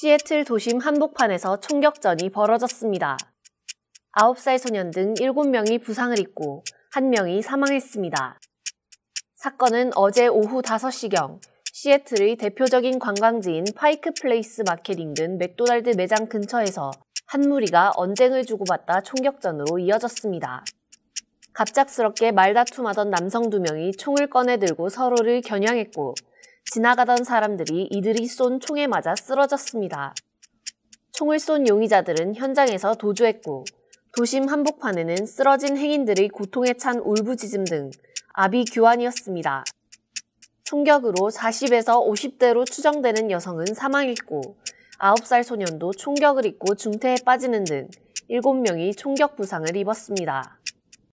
시애틀 도심 한복판에서 총격전이 벌어졌습니다. 9살 소년 등 7명이 부상을 입고 1명이 사망했습니다. 사건은 어제 오후 5시경 시애틀의 대표적인 관광지인 파이크 플레이스 마켓 인근 맥도날드 매장 근처에서 한 무리가 언쟁을 주고받다 총격전으로 이어졌습니다. 갑작스럽게 말다툼하던 남성 두 명이 총을 꺼내들고 서로를 겨냥했고 지나가던 사람들이 이들이 쏜 총에 맞아 쓰러졌습니다. 총을 쏜 용의자들은 현장에서 도주했고 도심 한복판에는 쓰러진 행인들의 고통에 찬 울부짖음 등 아비규환이었습니다. 총격으로 40에서 50대로 추정되는 여성은 사망했고 9살 소년도 총격을 입고 중태에 빠지는 등 7명이 총격 부상을 입었습니다.